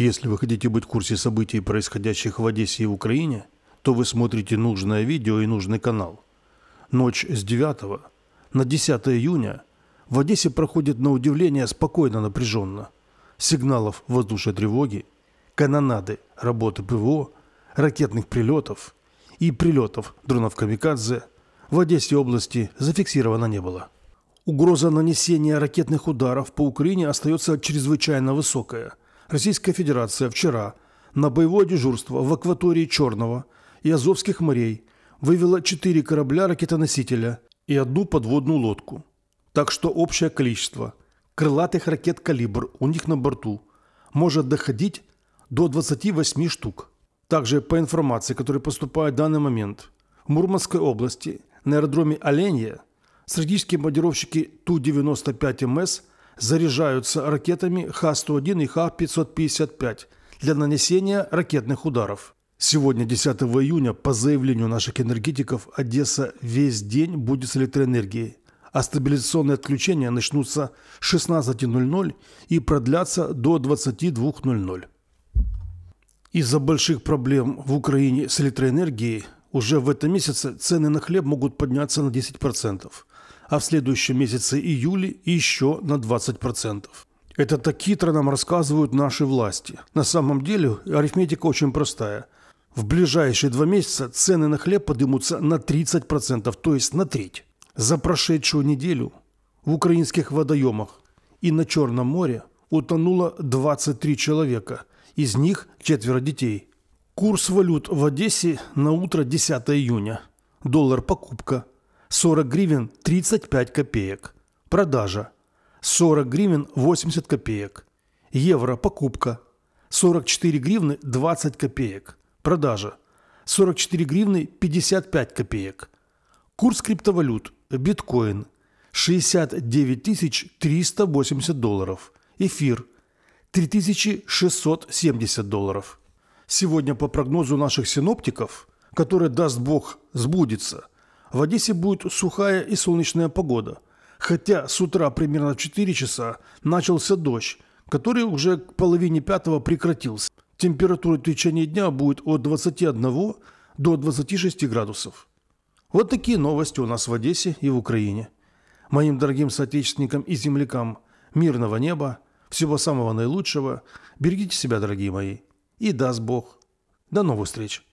Если вы хотите быть в курсе событий, происходящих в Одессе и Украине, то вы смотрите нужное видео и нужный канал. Ночь с 9 на 10 июня в Одессе проходит на удивление спокойно напряженно. Сигналов воздушной тревоги, канонады работы ПВО, ракетных прилетов и прилетов дронов «Камикадзе» в Одессе области зафиксировано не было. Угроза нанесения ракетных ударов по Украине остается чрезвычайно высокая – Российская Федерация вчера на боевое дежурство в акватории Черного и Азовских морей вывела 4 корабля ракетоносителя и одну подводную лодку. Так что общее количество крылатых ракет «Калибр» у них на борту может доходить до 28 штук. Также по информации, которая поступает в данный момент, в Мурманской области на аэродроме Оленья стратегические бомбардировщики Ту-95МС – заряжаются ракетами Х-101 и Х-555 для нанесения ракетных ударов. Сегодня, 10 июня, по заявлению наших энергетиков, Одесса весь день будет с электроэнергией, а стабилизационные отключения начнутся с 16.00 и продлятся до 22.00. Из-за больших проблем в Украине с электроэнергией уже в этом месяце цены на хлеб могут подняться на 10% а в следующем месяце июле еще на 20%. Это такитро нам рассказывают наши власти. На самом деле арифметика очень простая. В ближайшие два месяца цены на хлеб поднимутся на 30%, то есть на треть. За прошедшую неделю в украинских водоемах и на Черном море утонуло 23 человека, из них четверо детей. Курс валют в Одессе на утро 10 июня. Доллар покупка 40 гривен 35 копеек. Продажа. 40 гривен 80 копеек. Евро покупка. 44 гривны 20 копеек. Продажа. 44 гривны 55 копеек. Курс криптовалют. Биткоин. 69 380 долларов. Эфир. 3670 долларов. Сегодня по прогнозу наших синоптиков, который, даст бог, сбудется, в Одессе будет сухая и солнечная погода. Хотя с утра примерно в 4 часа начался дождь, который уже к половине пятого прекратился. Температура в течение дня будет от 21 до 26 градусов. Вот такие новости у нас в Одессе и в Украине. Моим дорогим соотечественникам и землякам мирного неба, всего самого наилучшего. Берегите себя, дорогие мои. И даст Бог. До новых встреч.